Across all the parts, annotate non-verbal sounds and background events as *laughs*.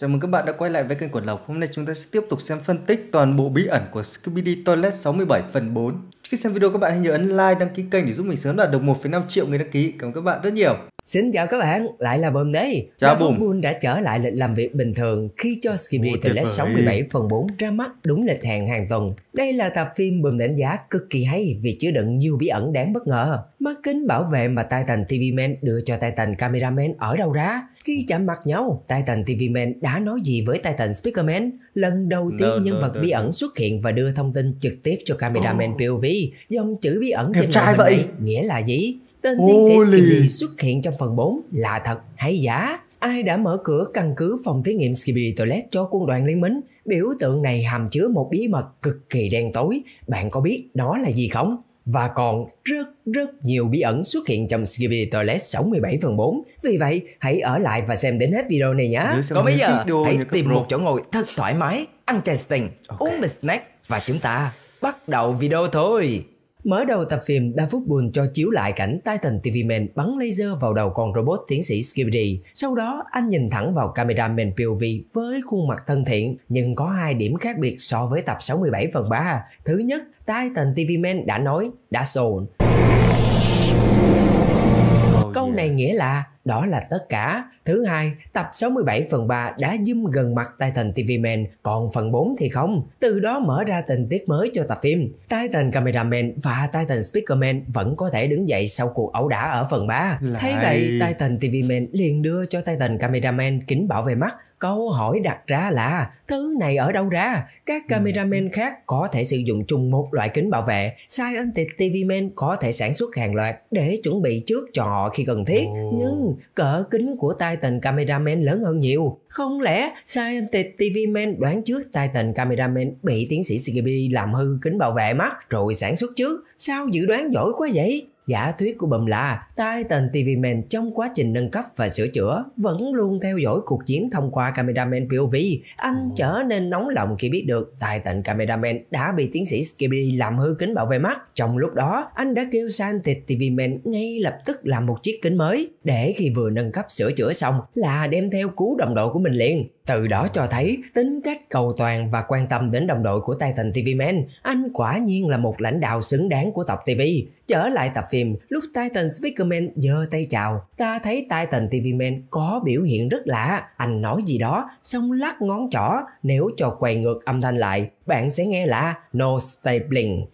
Chào mừng các bạn đã quay lại với kênh của Lộc. Hôm nay chúng ta sẽ tiếp tục xem phân tích toàn bộ bí ẩn của Scooby-Doo Toilet 67 phần 4. Khi xem video các bạn hãy nhớ ấn like, đăng ký kênh để giúp mình sớm đạt được 1,5 triệu người đăng ký. Cảm ơn các bạn rất nhiều. Xin chào các bạn, lại là Bơm đây. Chào Bùm. Bull đã trở lại lịch làm việc bình thường khi cho Skibidi từ lết 67 phần 4 ra mắt đúng lịch hẹn hàng tuần. Đây là tập phim bơm đánh giá cực kỳ hay vì chứa đựng nhiều bí ẩn đáng bất ngờ. Mắt kính bảo vệ mà Titan TV Man đưa cho Titan Cameraman ở đâu ra? Khi chạm mặt nhau, Titan TV Man đã nói gì với Titan man Lần đầu tiên no, nhân no, vật no, bí ẩn xuất hiện và đưa thông tin trực tiếp cho Cameraman oh. POV. Dòng chữ bí ẩn Đẹp trên trai vậy. Này, nghĩa là gì? Tên tiến sĩ Skibidi xuất hiện trong phần 4 là thật hay giả? Ai đã mở cửa căn cứ phòng thí nghiệm Skibidi Toilet cho quân đoàn liên minh? Biểu tượng này hàm chứa một bí mật cực kỳ đen tối. Bạn có biết đó là gì không? Và còn rất rất nhiều bí ẩn xuất hiện trong Skibidi Toilet 67 phần 4. Vì vậy, hãy ở lại và xem đến hết video này nhé. Còn bây giờ, hãy tìm một chỗ ngồi thật thoải mái, ăn chai sting, okay. uống bịch snack và chúng ta bắt đầu video thôi. Mở đầu tập phim, đa phút buồn cho chiếu lại cảnh Titan TV Man bắn laser vào đầu con robot tiến sĩ Skibidi. Sau đó, anh nhìn thẳng vào camera Man POV với khuôn mặt thân thiện, nhưng có hai điểm khác biệt so với tập 67 phần 3. Thứ nhất, Titan TV Man đã nói, đã sold. Oh, Câu này nghĩa là đó là tất cả. Thứ hai, tập 67 phần 3 đã zoom gần mặt Titan TV Man, còn phần 4 thì không. Từ đó mở ra tình tiết mới cho tập phim. Titan Cameraman và Titan Speakerman vẫn có thể đứng dậy sau cuộc ẩu đả ở phần 3. Lại... Thế vậy, Titan TV Man liền đưa cho Titan Cameraman kính bảo vệ mắt Câu hỏi đặt ra là thứ này ở đâu ra? Các ừ. cameraman khác có thể sử dụng chung một loại kính bảo vệ, Scientific TV Man có thể sản xuất hàng loạt để chuẩn bị trước cho họ khi cần thiết. Oh. Nhưng cỡ kính của Titan Cameraman lớn hơn nhiều. Không lẽ Scientist TV Man đoán trước Titan Cameraman bị tiến sĩ Skippy làm hư kính bảo vệ mắt rồi sản xuất trước? Sao dự đoán giỏi quá vậy? giả thuyết của bùm là tai tên TV Man trong quá trình nâng cấp và sửa chữa vẫn luôn theo dõi cuộc chiến thông qua camera cameraman POV. Anh trở nên nóng lòng khi biết được tai camera cameraman đã bị tiến sĩ Skibidi làm hư kính bảo vệ mắt. Trong lúc đó, anh đã kêu san thịt TV Man ngay lập tức làm một chiếc kính mới để khi vừa nâng cấp sửa chữa xong là đem theo cứu đồng đội của mình liền. Từ đó cho thấy tính cách cầu toàn và quan tâm đến đồng đội của Titan TV Man, anh quả nhiên là một lãnh đạo xứng đáng của tập TV. Trở lại tập phim, lúc Titan Speakerman giơ tay chào, ta thấy Titan TV Man có biểu hiện rất lạ. Anh nói gì đó, xong lắc ngón trỏ, nếu cho quay ngược âm thanh lại, bạn sẽ nghe là No Stapling.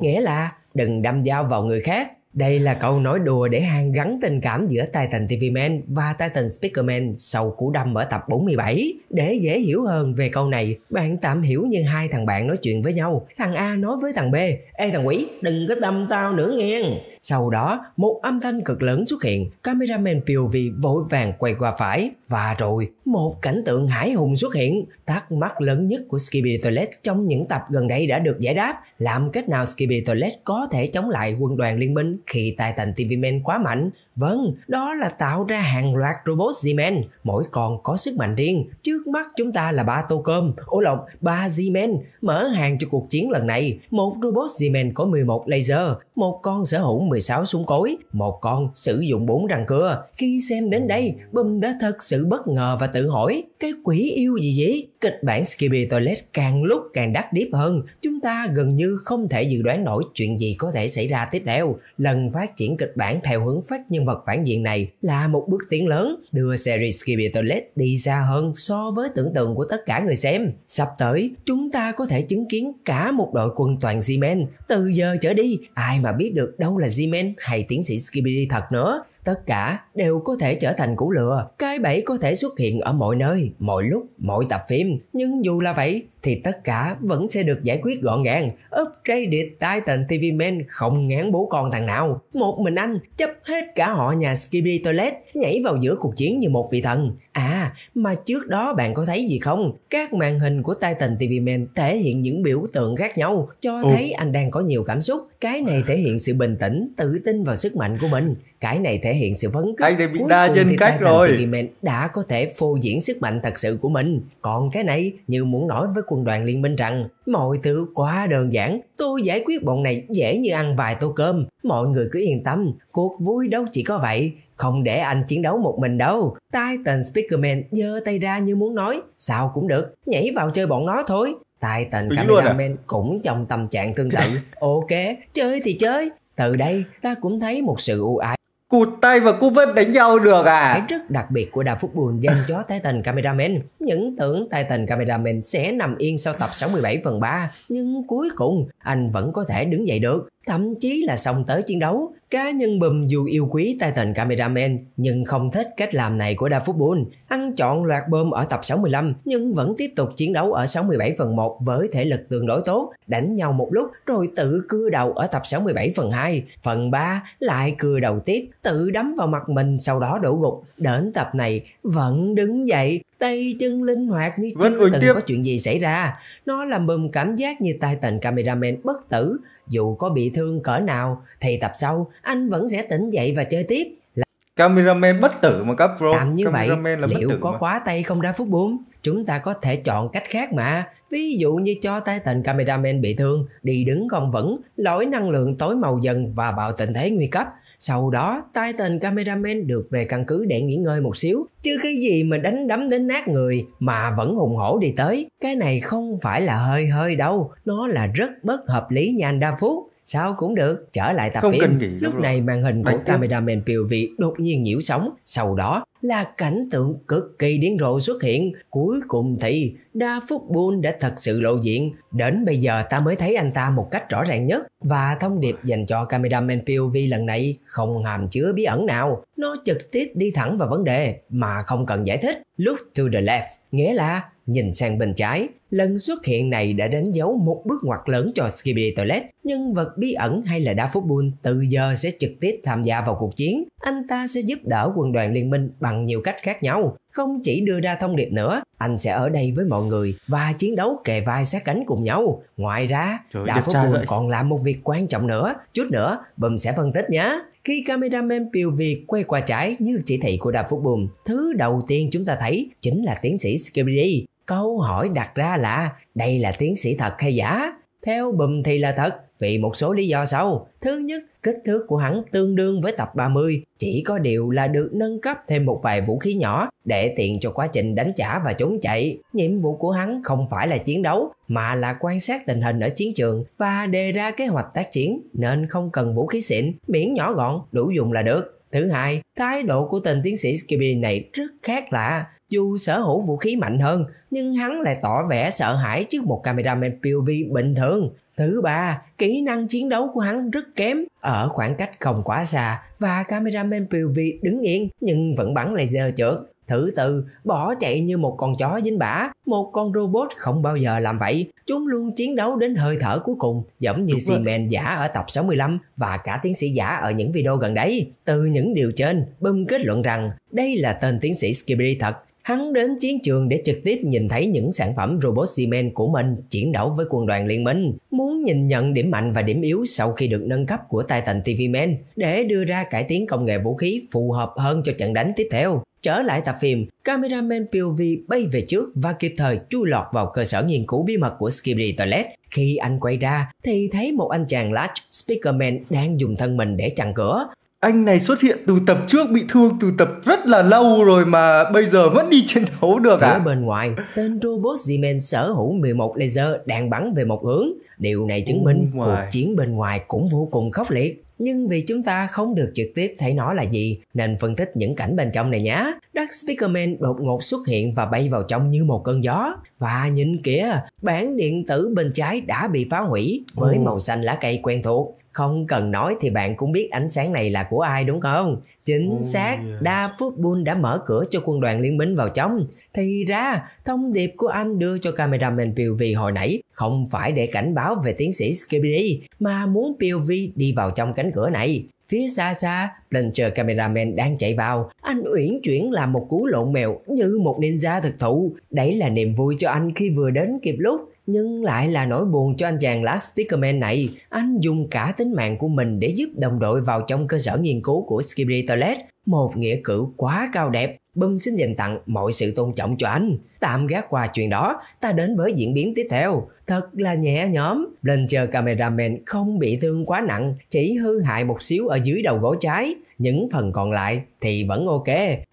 Nghĩa là đừng đâm dao vào người khác đây là câu nói đùa để hàn gắn tình cảm giữa Titan TV Man và Titan Speakerman sau cú đâm ở tập 47. Để dễ hiểu hơn về câu này, bạn tạm hiểu như hai thằng bạn nói chuyện với nhau. Thằng A nói với thằng B, Ê thằng quỷ, đừng có đâm tao nữa nghe. Sau đó, một âm thanh cực lớn xuất hiện, cameraman POV vội vàng quay qua phải. Và rồi, một cảnh tượng hải hùng xuất hiện. Thắc mắc lớn nhất của Skibidi Toilet trong những tập gần đây đã được giải đáp. Làm cách nào Skibidi Toilet có thể chống lại quân đoàn liên minh khi Titan TV Man quá mạnh? Vâng, đó là tạo ra hàng loạt robot Z-Man, mỗi con có sức mạnh riêng. Trước mắt chúng ta là ba tô cơm, ô lộc, ba Z-Man, mở hàng cho cuộc chiến lần này. Một robot Z-Man có 11 laser, một con sở hữu 16 súng cối, một con sử dụng bốn răng cưa. Khi xem đến đây, Bum đã thật sự bất ngờ và tự hỏi, cái quỷ yêu gì vậy? Kịch bản Skippy Toilet càng lúc càng đắt điếp hơn, chúng ta gần như không thể dự đoán nổi chuyện gì có thể xảy ra tiếp theo. Lần phát triển kịch bản theo hướng phát nhân vật phản diện này là một bước tiến lớn, đưa series Skippy Toilet đi xa hơn so với tưởng tượng của tất cả người xem. Sắp tới, chúng ta có thể chứng kiến cả một đội quân toàn G-Men. Từ giờ trở đi, ai mà biết được đâu là G-Men hay tiến sĩ Skippy thật nữa tất cả đều có thể trở thành củ lừa. Cái bẫy có thể xuất hiện ở mọi nơi, mọi lúc, mọi tập phim. Nhưng dù là vậy, thì tất cả vẫn sẽ được giải quyết gọn gàng. Upgraded Titan TV Man không ngán bố con thằng nào. Một mình anh chấp hết cả họ nhà Skibidi Toilet nhảy vào giữa cuộc chiến như một vị thần. À, mà trước đó bạn có thấy gì không? Các màn hình của Titan TV Man thể hiện những biểu tượng khác nhau, cho ừ. thấy anh đang có nhiều cảm xúc. Cái này thể hiện sự bình tĩnh, tự tin vào sức mạnh của mình. Cái này thể hiện sự phấn khích. Anh đã bị đa trên cách rồi. TV Man đã có thể phô diễn sức mạnh thật sự của mình. Còn cái này, như muốn nói với quân đoàn liên minh rằng mọi thứ quá đơn giản, tôi giải quyết bọn này dễ như ăn vài tô cơm. Mọi người cứ yên tâm, cuộc vui đâu chỉ có vậy, không để anh chiến đấu một mình đâu. Titan Speakerman giơ tay ra như muốn nói, sao cũng được, nhảy vào chơi bọn nó thôi. Titan à. Cameraman à? cũng trong tâm trạng tương tự. *laughs* ok, chơi thì chơi. Từ đây, ta cũng thấy một sự ưu ái cụt tay và cú vết đánh nhau được à? Cái rất đặc biệt của đà phúc buồn dành cho Titan Cameraman những tưởng Titan Cameraman sẽ nằm yên sau tập 67 phần 3, nhưng cuối cùng anh vẫn có thể đứng dậy được, thậm chí là xong tới chiến đấu. Cá nhân bùm dù yêu quý tình Cameraman nhưng không thích cách làm này của Da Football, ăn chọn loạt bơm ở tập 65 nhưng vẫn tiếp tục chiến đấu ở 67 phần 1 với thể lực tương đối tốt, đánh nhau một lúc rồi tự cưa đầu ở tập 67 phần 2, phần 3 lại cưa đầu tiếp, tự đấm vào mặt mình sau đó đổ gục. Đến tập này vẫn đứng dậy tay chân linh hoạt như Vẫn chưa từng tiếp. có chuyện gì xảy ra. Nó làm bùm cảm giác như tay tình cameraman bất tử. Dù có bị thương cỡ nào, thì tập sau anh vẫn sẽ tỉnh dậy và chơi tiếp. Là... Cameraman bất tử mà các bro. Làm như cameraman vậy, là liệu có mà. khóa tay không ra phút 4? Chúng ta có thể chọn cách khác mà. Ví dụ như cho tay tình cameraman bị thương, đi đứng không vững, lỗi năng lượng tối màu dần và bạo tình thế nguy cấp sau đó, tay tên cameraman được về căn cứ để nghỉ ngơi một xíu, chứ cái gì mà đánh đấm đến nát người mà vẫn hùng hổ đi tới. Cái này không phải là hơi hơi đâu, nó là rất bất hợp lý nha anh Đa Phúc sao cũng được trở lại tập không phim lúc rồi. này màn hình của tiếp. cameraman Piều Việt đột nhiên nhiễu sóng sau đó là cảnh tượng cực kỳ điên rồ xuất hiện cuối cùng thì đa phúc bull đã thật sự lộ diện đến bây giờ ta mới thấy anh ta một cách rõ ràng nhất và thông điệp dành cho camera men POV lần này không hàm chứa bí ẩn nào nó trực tiếp đi thẳng vào vấn đề mà không cần giải thích look to the left nghĩa là Nhìn sang bên trái, lần xuất hiện này đã đánh dấu một bước ngoặt lớn cho Skibidi Toilet. Nhân vật bí ẩn hay là đá football từ giờ sẽ trực tiếp tham gia vào cuộc chiến. Anh ta sẽ giúp đỡ quân đoàn liên minh bằng nhiều cách khác nhau. Không chỉ đưa ra thông điệp nữa, anh sẽ ở đây với mọi người và chiến đấu kề vai sát cánh cùng nhau. Ngoài ra, Trời đá football còn làm một việc quan trọng nữa. Chút nữa, Bùm sẽ phân tích nhé. Khi cameraman Piều Việt quay qua trái như chỉ thị của Đà Phúc Bùm, thứ đầu tiên chúng ta thấy chính là tiến sĩ Skibidi Câu hỏi đặt ra là đây là tiến sĩ thật hay giả? Theo Bùm thì là thật vì một số lý do sau. Thứ nhất, kích thước của hắn tương đương với tập 30, chỉ có điều là được nâng cấp thêm một vài vũ khí nhỏ để tiện cho quá trình đánh trả và trốn chạy. Nhiệm vụ của hắn không phải là chiến đấu, mà là quan sát tình hình ở chiến trường và đề ra kế hoạch tác chiến, nên không cần vũ khí xịn, miễn nhỏ gọn, đủ dùng là được. Thứ hai, thái độ của tên tiến sĩ Skippy này rất khác lạ dù sở hữu vũ khí mạnh hơn, nhưng hắn lại tỏ vẻ sợ hãi trước một cameraman POV bình thường. Thứ ba, kỹ năng chiến đấu của hắn rất kém, ở khoảng cách không quá xa và cameraman POV đứng yên nhưng vẫn bắn laser trượt. Thứ tư, bỏ chạy như một con chó dính bã, một con robot không bao giờ làm vậy. Chúng luôn chiến đấu đến hơi thở cuối cùng, giống như Seaman giả ở tập 65 và cả tiến sĩ giả ở những video gần đấy. Từ những điều trên, Bum kết luận rằng đây là tên tiến sĩ Skibidi thật Hắn đến chiến trường để trực tiếp nhìn thấy những sản phẩm robot xi của mình chiến đấu với quân đoàn liên minh, muốn nhìn nhận điểm mạnh và điểm yếu sau khi được nâng cấp của Titan TV Man để đưa ra cải tiến công nghệ vũ khí phù hợp hơn cho trận đánh tiếp theo. Trở lại tập phim, cameraman POV bay về trước và kịp thời chui lọt vào cơ sở nghiên cứu bí mật của Skibidi Toilet. Khi anh quay ra thì thấy một anh chàng large Speakerman đang dùng thân mình để chặn cửa anh này xuất hiện từ tập trước bị thương từ tập rất là lâu rồi mà bây giờ vẫn đi chiến đấu được à? bên ngoài, tên robot Zeman sở hữu 11 laser đang bắn về một hướng. Điều này chứng minh cuộc chiến bên ngoài cũng vô cùng khốc liệt. Nhưng vì chúng ta không được trực tiếp thấy nó là gì, nên phân tích những cảnh bên trong này nhé. Dark Speakerman đột ngột xuất hiện và bay vào trong như một cơn gió. Và nhìn kìa, bản điện tử bên trái đã bị phá hủy với màu xanh lá cây quen thuộc không cần nói thì bạn cũng biết ánh sáng này là của ai đúng không? Chính oh, xác, yeah. Da Football đã mở cửa cho quân đoàn liên minh vào trong. Thì ra, thông điệp của anh đưa cho cameraman POV hồi nãy không phải để cảnh báo về tiến sĩ Skibidi, mà muốn POV đi vào trong cánh cửa này. Phía xa xa, Blancher cameraman đang chạy vào. Anh uyển chuyển làm một cú lộn mèo như một ninja thực thụ. Đấy là niềm vui cho anh khi vừa đến kịp lúc. Nhưng lại là nỗi buồn cho anh chàng lá Stickerman này. Anh dùng cả tính mạng của mình để giúp đồng đội vào trong cơ sở nghiên cứu của Skibidi Toilet. Một nghĩa cử quá cao đẹp. Bum xin dành tặng mọi sự tôn trọng cho anh. Tạm gác qua chuyện đó, ta đến với diễn biến tiếp theo thật là nhẹ nhõm. Blincher cameraman không bị thương quá nặng, chỉ hư hại một xíu ở dưới đầu gối trái. Những phần còn lại thì vẫn ok.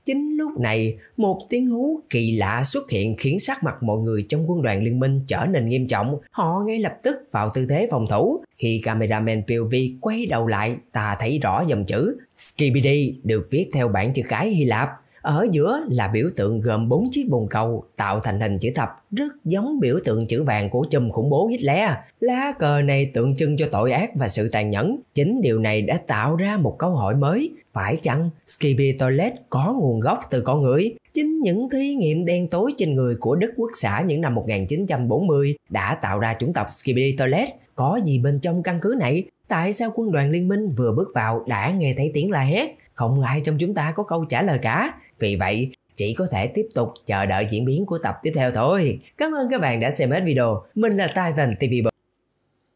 Chính lúc này, một tiếng hú kỳ lạ xuất hiện khiến sắc mặt mọi người trong quân đoàn liên minh trở nên nghiêm trọng. Họ ngay lập tức vào tư thế phòng thủ. Khi cameraman POV quay đầu lại, ta thấy rõ dòng chữ Skibidi được viết theo bảng chữ cái Hy Lạp ở giữa là biểu tượng gồm bốn chiếc bồn cầu tạo thành hình chữ thập rất giống biểu tượng chữ vàng của chùm khủng bố Hitler. Lá cờ này tượng trưng cho tội ác và sự tàn nhẫn. Chính điều này đã tạo ra một câu hỏi mới. Phải chăng Skippy Toilet có nguồn gốc từ con người? Chính những thí nghiệm đen tối trên người của Đức Quốc xã những năm 1940 đã tạo ra chủng tộc Skippy Toilet. Có gì bên trong căn cứ này? Tại sao quân đoàn liên minh vừa bước vào đã nghe thấy tiếng la hét? Không ai trong chúng ta có câu trả lời cả. Vì vậy, chỉ có thể tiếp tục chờ đợi diễn biến của tập tiếp theo thôi. Cảm ơn các bạn đã xem hết video. Mình là Titan TV.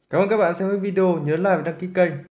Cảm ơn các bạn xem hết video, nhớ like và đăng ký kênh.